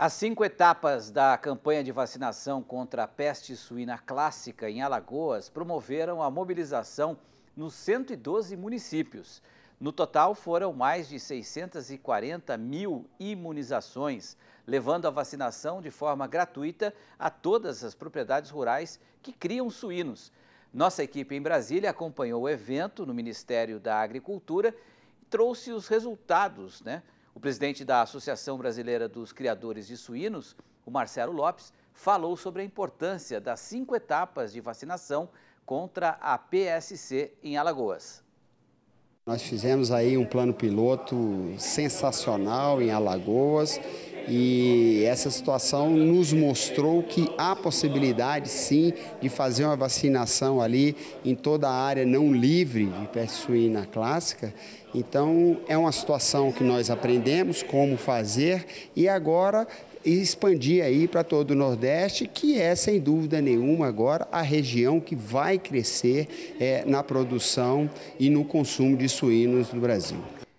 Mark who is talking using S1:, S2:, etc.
S1: As cinco etapas da campanha de vacinação contra a peste suína clássica em Alagoas promoveram a mobilização nos 112 municípios. No total, foram mais de 640 mil imunizações, levando a vacinação de forma gratuita a todas as propriedades rurais que criam suínos. Nossa equipe em Brasília acompanhou o evento no Ministério da Agricultura e trouxe os resultados, né? O presidente da Associação Brasileira dos Criadores de Suínos, o Marcelo Lopes, falou sobre a importância das cinco etapas de vacinação contra a PSC em Alagoas.
S2: Nós fizemos aí um plano piloto sensacional em Alagoas e essa situação nos mostrou que há possibilidade, sim, de fazer uma vacinação ali em toda a área não livre de peste suína clássica. Então, é uma situação que nós aprendemos como fazer e agora expandir aí para todo o Nordeste, que é, sem dúvida nenhuma, agora a região que vai crescer é, na produção e no consumo de suínos no Brasil.